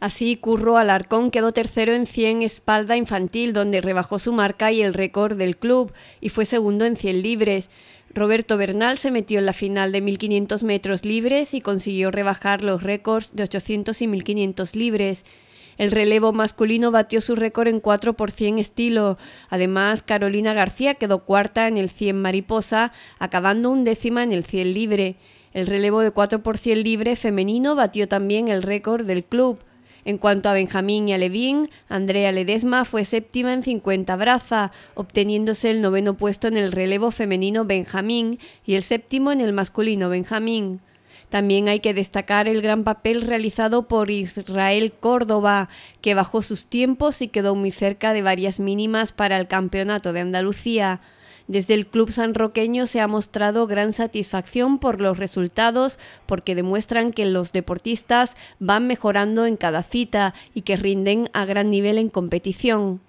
Así, Curro Alarcón quedó tercero en 100 espalda infantil, donde rebajó su marca y el récord del club, y fue segundo en 100 libres. Roberto Bernal se metió en la final de 1500 metros libres y consiguió rebajar los récords de 800 y 1500 libres. El relevo masculino batió su récord en 4 por 100 estilo. Además, Carolina García quedó cuarta en el 100 mariposa, acabando un undécima en el 100 libre. El relevo de 4 por 100 libre femenino batió también el récord del club. En cuanto a Benjamín y a Levín, Andrea Ledesma fue séptima en 50 braza, obteniéndose el noveno puesto en el relevo femenino Benjamín y el séptimo en el masculino Benjamín. También hay que destacar el gran papel realizado por Israel Córdoba, que bajó sus tiempos y quedó muy cerca de varias mínimas para el Campeonato de Andalucía. Desde el Club Sanroqueño se ha mostrado gran satisfacción por los resultados porque demuestran que los deportistas van mejorando en cada cita y que rinden a gran nivel en competición.